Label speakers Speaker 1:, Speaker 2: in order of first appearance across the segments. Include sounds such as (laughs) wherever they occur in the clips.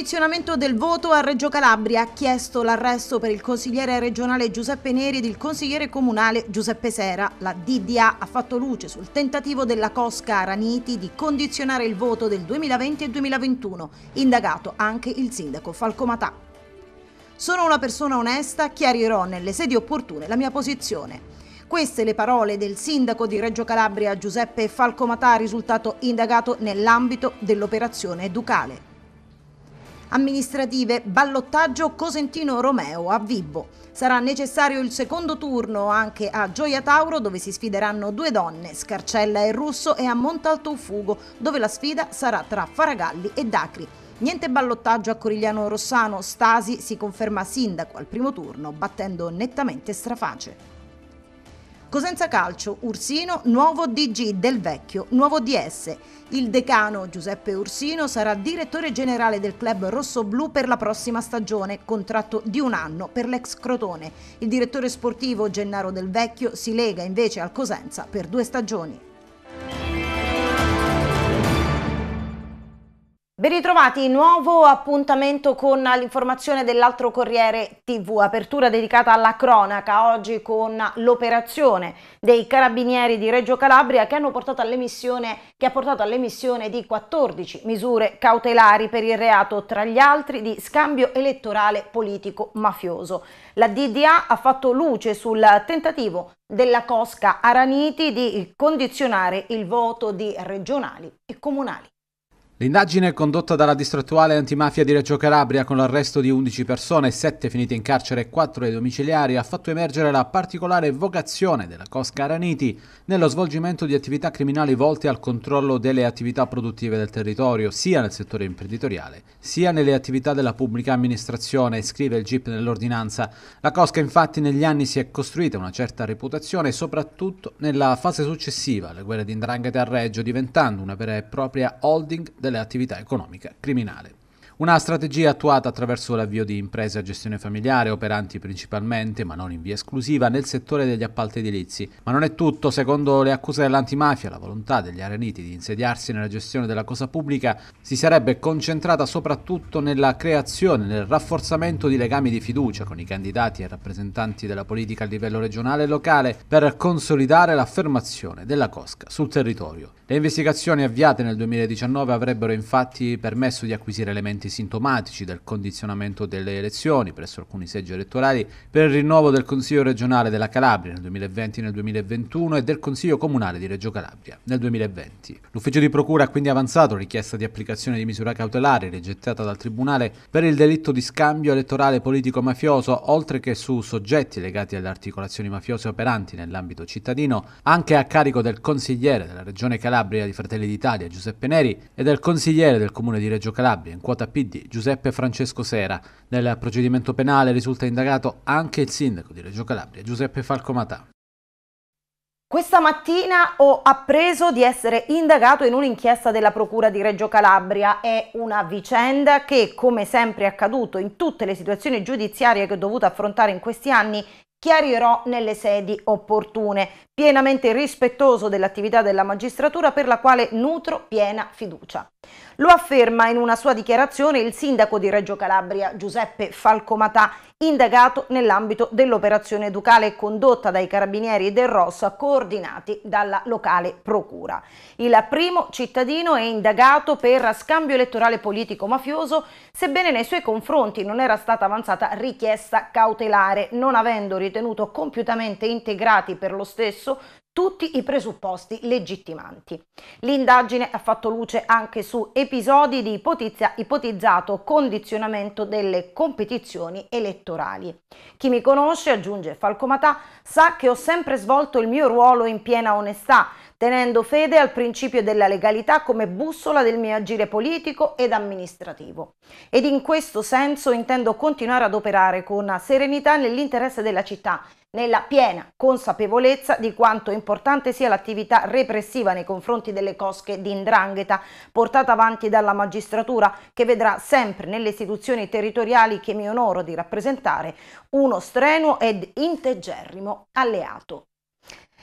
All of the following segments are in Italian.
Speaker 1: condizionamento del voto a Reggio Calabria ha chiesto l'arresto per il consigliere regionale Giuseppe Neri ed il consigliere comunale Giuseppe Sera. La DDA ha fatto luce sul tentativo della Cosca Araniti di condizionare il voto del 2020 e 2021, indagato anche il sindaco Falcomatà. Sono una persona onesta, chiarirò nelle sedi opportune la mia posizione. Queste le parole del sindaco di Reggio Calabria Giuseppe Falcomatà, risultato indagato nell'ambito dell'operazione Ducale amministrative ballottaggio Cosentino-Romeo a Vibbo. Sarà necessario il secondo turno anche a Gioia Tauro dove si sfideranno due donne, Scarcella e Russo e a Montalto Montaltofugo dove la sfida sarà tra Faragalli e Dacri. Niente ballottaggio a Corigliano Rossano, Stasi si conferma sindaco al primo turno battendo nettamente Straface. Cosenza Calcio, Ursino, nuovo DG del vecchio, nuovo DS. Il decano Giuseppe Ursino sarà direttore generale del club rossoblù per la prossima stagione, contratto di un anno per l'ex Crotone. Il direttore sportivo Gennaro Del Vecchio si lega invece al Cosenza per due stagioni. Ben ritrovati, nuovo appuntamento con l'informazione dell'altro Corriere TV, apertura dedicata alla cronaca, oggi con l'operazione dei carabinieri di Reggio Calabria che, che ha portato all'emissione di 14 misure cautelari per il reato tra gli altri di scambio elettorale politico mafioso. La DDA ha fatto luce sul tentativo della Cosca Araniti di condizionare il voto di regionali e comunali.
Speaker 2: L'indagine condotta dalla distrettuale antimafia di Reggio Calabria con l'arresto di 11 persone, 7 finite in carcere e 4 ai domiciliari ha fatto emergere la particolare vocazione della Cosca Araniti nello svolgimento di attività criminali volte al controllo delle attività produttive del territorio, sia nel settore imprenditoriale, sia nelle attività della pubblica amministrazione, scrive il GIP nell'ordinanza. La Cosca infatti negli anni si è costruita una certa reputazione, soprattutto nella fase successiva alle guerre di Indrangheta a Reggio, diventando una vera e propria holding del attività economiche criminali. Una strategia attuata attraverso l'avvio di imprese a gestione familiare operanti principalmente, ma non in via esclusiva, nel settore degli appalti edilizi. Ma non è tutto, secondo le accuse dell'antimafia, la volontà degli areniti di insediarsi nella gestione della cosa pubblica si sarebbe concentrata soprattutto nella creazione, nel rafforzamento di legami di fiducia con i candidati e rappresentanti della politica a livello regionale e locale per consolidare l'affermazione della Cosca sul territorio. Le investigazioni avviate nel 2019 avrebbero infatti permesso di acquisire elementi sintomatici del condizionamento delle elezioni presso alcuni seggi elettorali per il rinnovo del Consiglio regionale della Calabria nel 2020 e nel 2021 e del Consiglio comunale di Reggio Calabria nel 2020. L'ufficio di procura ha quindi avanzato richiesta di applicazione di misura cautelare rigettata dal Tribunale per il delitto di scambio elettorale politico-mafioso, oltre che su soggetti legati alle articolazioni mafiose operanti nell'ambito cittadino, anche a carico del consigliere della Regione Calabria di Fratelli d'Italia Giuseppe Neri e del consigliere del Comune di Reggio Calabria in quota P PD Giuseppe Francesco Sera. Nel procedimento penale risulta indagato anche il sindaco di Reggio Calabria Giuseppe Falcomatà.
Speaker 1: Questa mattina ho appreso di essere indagato in un'inchiesta della Procura di Reggio Calabria. È una vicenda che, come sempre è accaduto in tutte le situazioni giudiziarie che ho dovuto affrontare in questi anni, chiarirò nelle sedi opportune, pienamente rispettoso dell'attività della magistratura per la quale nutro piena fiducia. Lo afferma in una sua dichiarazione il sindaco di Reggio Calabria Giuseppe Falcomatà, indagato nell'ambito dell'operazione ducale condotta dai carabinieri del Rosso coordinati dalla locale procura. Il primo cittadino è indagato per scambio elettorale politico mafioso, sebbene nei suoi confronti non era stata avanzata richiesta cautelare, non avendo ritenuto ritenuto compiutamente integrati per lo stesso tutti i presupposti legittimanti. L'indagine ha fatto luce anche su episodi di ipotizia, ipotizzato condizionamento delle competizioni elettorali. Chi mi conosce, aggiunge Falcomatà, sa che ho sempre svolto il mio ruolo in piena onestà, tenendo fede al principio della legalità come bussola del mio agire politico ed amministrativo. Ed in questo senso intendo continuare ad operare con serenità nell'interesse della città nella piena consapevolezza di quanto importante sia l'attività repressiva nei confronti delle cosche di indrangheta portata avanti dalla magistratura che vedrà sempre nelle istituzioni territoriali che mi onoro di rappresentare uno strenuo ed integerrimo alleato.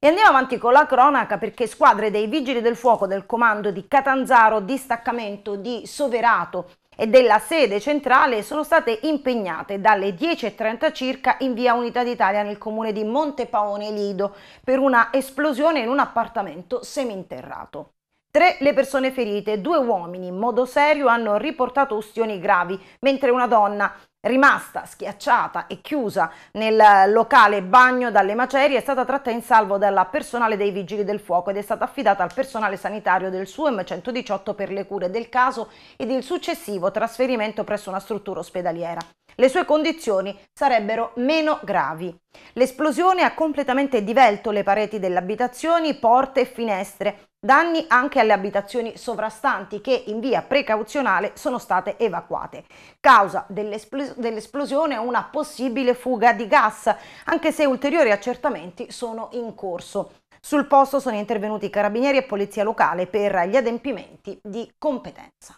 Speaker 1: E andiamo avanti con la cronaca perché squadre dei vigili del fuoco del comando di Catanzaro, distaccamento di Soverato, e della sede centrale sono state impegnate dalle 10.30 circa in via Unità d'Italia nel comune di Montepaone Lido per una esplosione in un appartamento seminterrato. Tre le persone ferite, due uomini in modo serio hanno riportato ustioni gravi, mentre una donna rimasta schiacciata e chiusa nel locale bagno dalle macerie è stata tratta in salvo dal personale dei vigili del fuoco ed è stata affidata al personale sanitario del SUEM 118 per le cure del caso ed il successivo trasferimento presso una struttura ospedaliera. Le sue condizioni sarebbero meno gravi. L'esplosione ha completamente divelto le pareti delle abitazioni, porte e finestre, danni anche alle abitazioni sovrastanti che in via precauzionale sono state evacuate. Causa dell'esplosione una possibile fuga di gas, anche se ulteriori accertamenti sono in corso. Sul posto sono intervenuti carabinieri e polizia locale per gli adempimenti di competenza.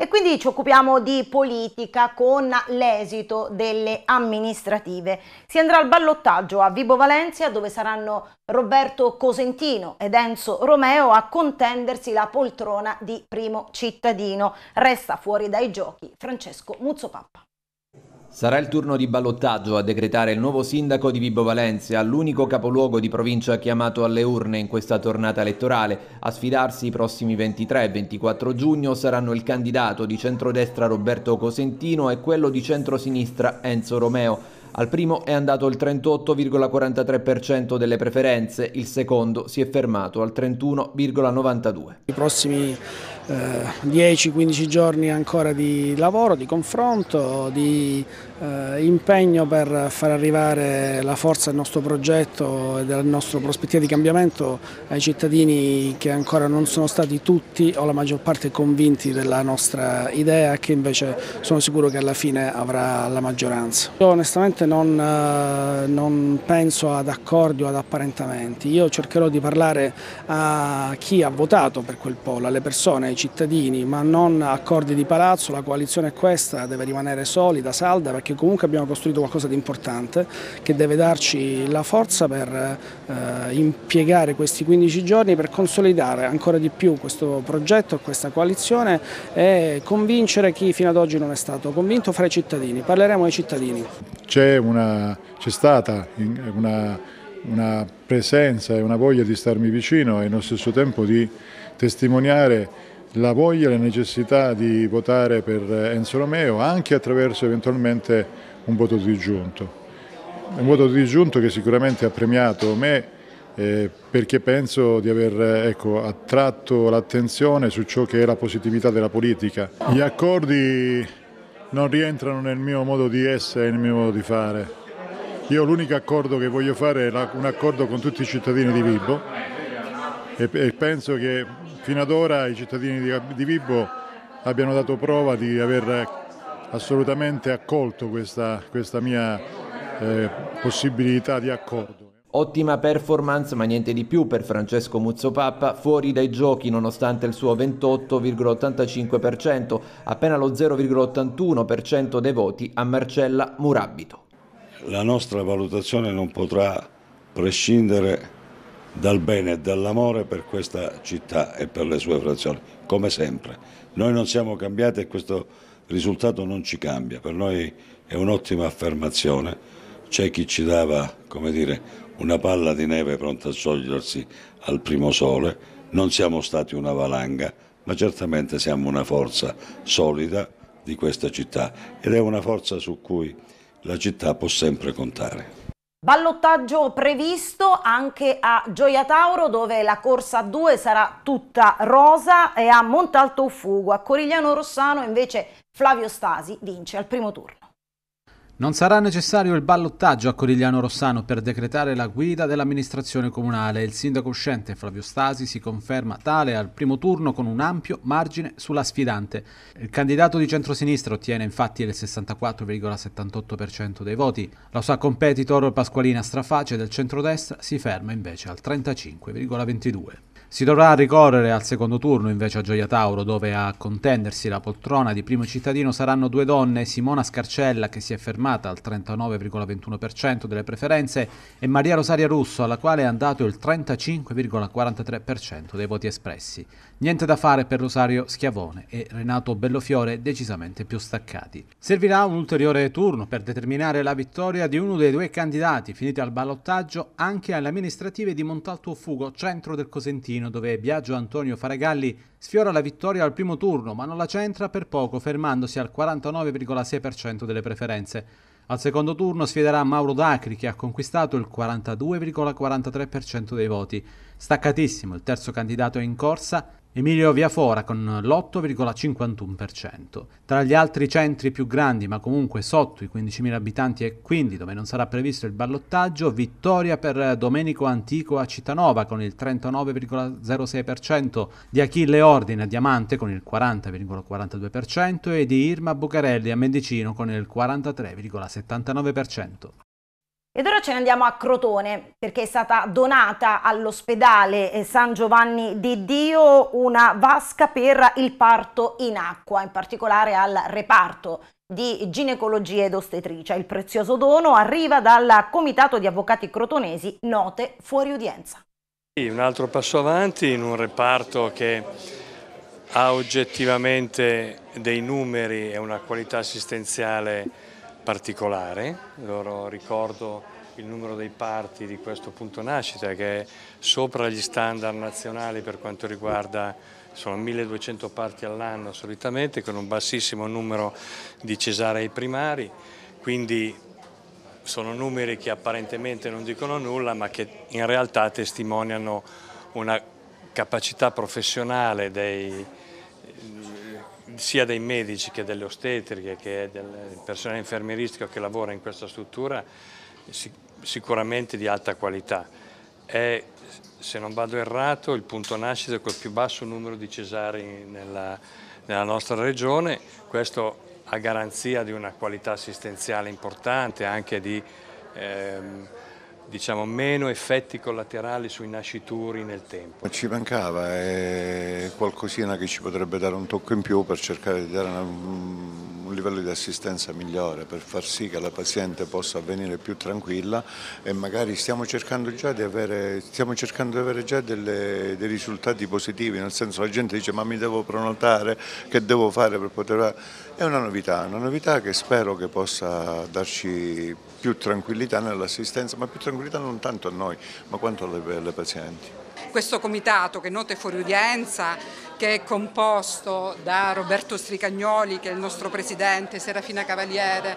Speaker 1: E quindi ci occupiamo di politica con l'esito delle amministrative. Si andrà al ballottaggio a Vibo Valencia dove saranno Roberto Cosentino ed Enzo Romeo a contendersi la poltrona di primo cittadino. Resta fuori dai giochi Francesco Muzzopappa.
Speaker 3: Sarà il turno di ballottaggio a decretare il nuovo sindaco di Vibo Valencia, l'unico capoluogo di provincia chiamato alle urne in questa tornata elettorale. A sfidarsi i prossimi 23 e 24 giugno saranno il candidato di centrodestra Roberto Cosentino e quello di centrosinistra Enzo Romeo. Al primo è andato il 38,43% delle preferenze, il secondo si è fermato al 31,92%.
Speaker 2: I prossimi 10-15 eh, giorni ancora di lavoro, di confronto, di eh, impegno per far arrivare la forza del nostro progetto e della nostra prospettiva di cambiamento ai cittadini che ancora non sono stati tutti o la maggior parte convinti della nostra idea che invece sono sicuro che alla fine avrà la maggioranza. Io onestamente non, eh, non penso ad accordi o ad apparentamenti, io cercherò di parlare a chi ha votato per quel polo, alle persone, ai cittadini, ma non accordi di palazzo, la coalizione è questa, deve rimanere solida, salda perché perché comunque abbiamo costruito qualcosa di importante che deve darci la forza per eh, impiegare questi 15 giorni per consolidare ancora di più questo progetto, questa coalizione e convincere chi fino ad oggi non è stato convinto fra i cittadini. Parleremo ai cittadini. C'è stata una, una presenza e una voglia di starmi vicino e nello stesso tempo di testimoniare la voglia e la necessità di votare per Enzo Romeo anche attraverso eventualmente un voto di giunto. Un voto di giunto che sicuramente ha premiato me eh, perché penso di aver ecco, attratto l'attenzione su ciò che è la positività della politica. Gli accordi non rientrano nel mio modo di essere e nel mio modo di fare. Io l'unico accordo che voglio fare è un accordo con tutti i cittadini di Vibo e, e penso che fino ad ora i cittadini di, di Vibo abbiano dato prova di aver eh, assolutamente accolto questa, questa mia eh, possibilità
Speaker 3: di accordo. Ottima performance ma niente di più per Francesco Muzzopappa, fuori dai giochi nonostante il suo 28,85%, appena lo 0,81% dei voti a Marcella Murabito.
Speaker 4: La nostra valutazione non potrà prescindere dal bene e dall'amore per questa città e per le sue frazioni, come sempre. Noi non siamo cambiati e questo risultato non ci cambia, per noi è un'ottima affermazione. C'è chi ci dava, come dire, una palla di neve pronta a sciogliersi al primo sole, non siamo stati una valanga, ma certamente siamo una forza solida di questa città ed è una forza su cui la città può sempre contare.
Speaker 1: Ballottaggio previsto anche a Gioia Tauro dove la corsa a 2 sarà tutta rosa e a Montalto Fugo. A Corigliano Rossano invece Flavio Stasi vince al primo turno.
Speaker 2: Non sarà necessario il ballottaggio a Corigliano Rossano per decretare la guida dell'amministrazione comunale. Il sindaco uscente Flavio Stasi si conferma tale al primo turno con un ampio margine sulla sfidante. Il candidato di centrosinistra ottiene infatti il 64,78% dei voti. La sua competitor Pasqualina Straface del centrodestra si ferma invece al 35,22%. Si dovrà ricorrere al secondo turno invece a Gioia Tauro, dove a contendersi la poltrona di primo cittadino saranno due donne, Simona Scarcella che si è fermata al 39,21% delle preferenze e Maria Rosaria Russo alla quale è andato il 35,43% dei voti espressi. Niente da fare per Rosario Schiavone e Renato Bellofiore decisamente più staccati. Servirà un ulteriore turno per determinare la vittoria di uno dei due candidati finiti al ballottaggio anche alle amministrative di Montalto Fugo, centro del Cosentino Torino dove Biagio Antonio Faragalli sfiora la vittoria al primo turno ma non la centra per poco fermandosi al 49,6% delle preferenze. Al secondo turno sfiderà Mauro Dacri che ha conquistato il 42,43% dei voti. Staccatissimo il terzo candidato in corsa, Emilio Viafora con l'8,51%. Tra gli altri centri più grandi, ma comunque sotto i 15.000 abitanti e quindi dove non sarà previsto il ballottaggio, vittoria per Domenico Antico a Cittanova con il 39,06%, di Achille Ordine a Diamante con il 40,42% e di Irma Bucarelli a Mendicino con il 43,79%.
Speaker 1: Ed ora ce ne andiamo a Crotone perché è stata donata all'ospedale eh, San Giovanni di Dio una vasca per il parto in acqua, in particolare al reparto di ginecologia ed ostetricia. Il prezioso dono arriva dal Comitato di Avvocati Crotonesi Note Fuori Udienza.
Speaker 4: Un altro passo avanti in un reparto che ha oggettivamente dei numeri e una qualità assistenziale particolare, loro ricordo il numero dei parti di questo punto nascita che è sopra gli standard nazionali per quanto riguarda sono 1200 parti all'anno solitamente con un bassissimo numero di cesarei primari, quindi sono numeri che apparentemente non dicono nulla ma che in realtà testimoniano una capacità professionale dei, sia dei medici che delle ostetriche, che del personale infermieristico che lavora in questa struttura, sicuramente di alta qualità. È, se non vado errato, il punto nascita col più basso numero di cesari nella, nella nostra regione, questo a garanzia di una qualità assistenziale importante, anche di... Ehm, diciamo, meno effetti collaterali sui nascituri nel tempo. Ci mancava è qualcosina che ci potrebbe dare un tocco in più per cercare di dare un livello di assistenza migliore, per far sì che la paziente possa venire più tranquilla e magari stiamo cercando, di avere, stiamo cercando di avere, già delle, dei risultati positivi, nel senso la gente dice ma mi devo prenotare, che devo fare per poter... È una novità, una novità che spero che possa darci più tranquillità nell'assistenza, ma più tranquillità responsabilità non tanto a noi ma quanto alle, alle pazienti.
Speaker 2: Questo comitato che note fuori udienza, che è composto da Roberto Stricagnoli che è il nostro presidente, Serafina Cavaliere,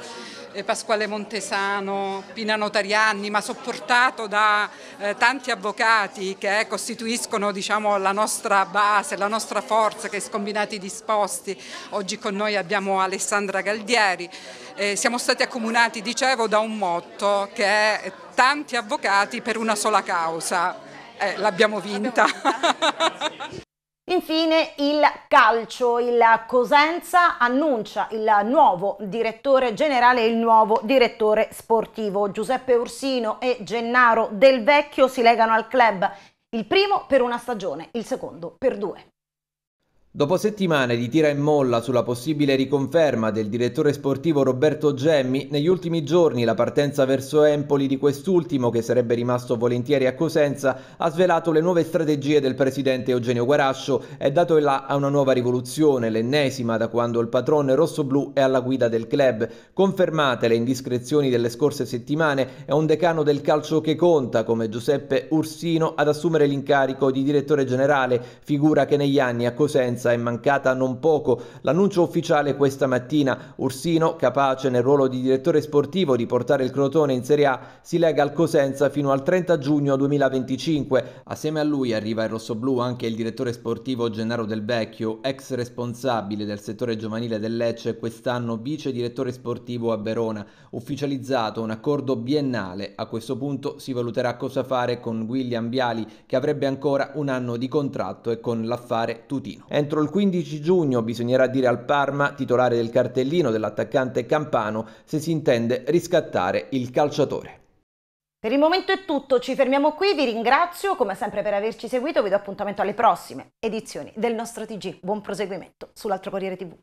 Speaker 2: Pasquale Montesano, Pina Notariani, ma sopportato da eh, tanti avvocati che eh, costituiscono diciamo, la nostra base, la nostra forza che è scombinati disposti. Oggi con noi abbiamo Alessandra Galdieri. Eh, siamo stati accomunati, dicevo, da un motto che è tanti avvocati per una sola causa. Eh, l'abbiamo vinta. (laughs)
Speaker 1: Infine il calcio, il Cosenza annuncia il nuovo direttore generale e il nuovo direttore sportivo. Giuseppe Ursino e Gennaro Del Vecchio si legano al club, il primo per una stagione, il secondo per due.
Speaker 3: Dopo settimane di tira e molla sulla possibile riconferma del direttore sportivo Roberto Gemmi, negli ultimi giorni la partenza verso Empoli di quest'ultimo, che sarebbe rimasto volentieri a Cosenza, ha svelato le nuove strategie del presidente Eugenio Guarascio e dato il là a una nuova rivoluzione, l'ennesima da quando il patrone rossoblù è alla guida del club. Confermate le indiscrezioni delle scorse settimane, è un decano del calcio che conta, come Giuseppe Ursino, ad assumere l'incarico di direttore generale, figura che negli anni a Cosenza partenza è mancata non poco. L'annuncio ufficiale questa mattina, Ursino, capace nel ruolo di direttore sportivo di portare il Crotone in Serie A, si lega al Cosenza fino al 30 giugno 2025. Assieme a lui arriva il rossoblù anche il direttore sportivo Gennaro Del Vecchio, ex responsabile del settore giovanile del Lecce, quest'anno vice direttore sportivo a Verona. Ufficializzato un accordo biennale, a questo punto si valuterà cosa fare con William Biali che avrebbe ancora un anno di contratto e con l'affare Tutino. Anthony Entro il 15 giugno bisognerà dire al Parma, titolare del cartellino dell'attaccante Campano, se si intende riscattare il calciatore.
Speaker 1: Per il momento è tutto, ci fermiamo qui, vi ringrazio come sempre per averci seguito, vi do appuntamento alle prossime edizioni del nostro TG. Buon proseguimento sull'altro Corriere TV.